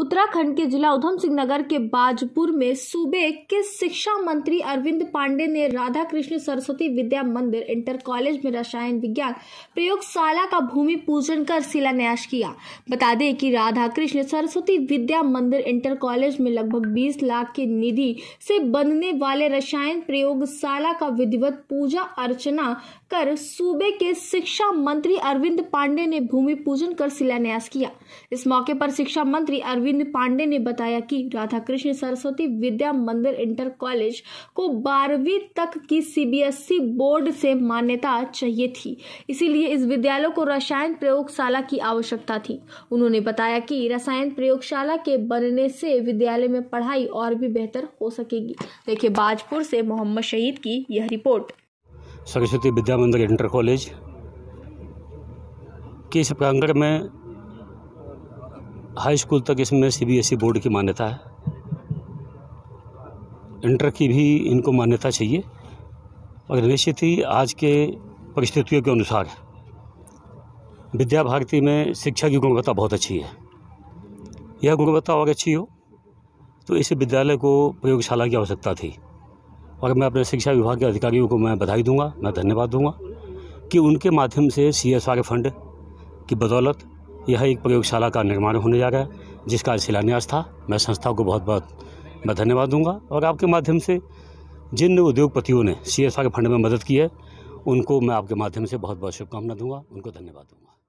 उत्तराखंड के जिला उधम सिंह नगर के बाजपुर में सूबे के शिक्षा मंत्री अरविंद पांडे ने राधा कृष्ण सरस्वती विद्या मंदिर इंटर कॉलेज में रसायन विज्ञान प्रयोगशाला का भूमि पूजन कर शिलान्यास किया बता दें कि राधा कृष्ण सरस्वती विद्या मंदिर इंटर कॉलेज में लगभग 20 लाख की निधि से बनने वाले रसायन प्रयोगशाला का विधिवत पूजा अर्चना कर सूबे के शिक्षा मंत्री अरविंद पांडे ने भूमि पूजन कर शिलान्यास किया इस मौके पर शिक्षा मंत्री अरविंद गोविंद पांडे ने बताया कि कृष्ण सरस्वती विद्या मंदिर इंटर कॉलेज को बारहवीं तक की सीबीएसई बोर्ड से मान्यता चाहिए थी इसीलिए इस विद्यालय को रसायन प्रयोगशाला की आवश्यकता थी उन्होंने बताया कि रसायन प्रयोगशाला के बनने से विद्यालय में पढ़ाई और भी बेहतर हो सकेगी देखिए बाजपुर से मोहम्मद शहीद की यह रिपोर्ट सरस्वती विद्या मंदिर इंटर कॉलेज के प्रांगण में हाई स्कूल तक इसमें सीबीएसई बोर्ड की मान्यता है इंटर की भी इनको मान्यता चाहिए और निश्चित ही आज के परिस्थितियों के अनुसार विद्या भारती में शिक्षा की गुणवत्ता बहुत अच्छी है यह गुणवत्ता और अच्छी हो तो इस विद्यालय को प्रयोगशाला की आवश्यकता थी और मैं अपने शिक्षा विभाग के अधिकारियों को मैं बधाई दूंगा मैं धन्यवाद दूंगा कि उनके माध्यम से सी एस आर फंड की बदौलत यह एक प्रयोगशाला का निर्माण होने जा रहा है जिसका शिलान्यास था मैं संस्था को बहुत बहुत मैं धन्यवाद दूंगा और आपके माध्यम से जिन उद्योगपतियों ने सी फंड में मदद की है उनको मैं आपके माध्यम से बहुत बहुत शुभकामना दूंगा उनको धन्यवाद दूंगा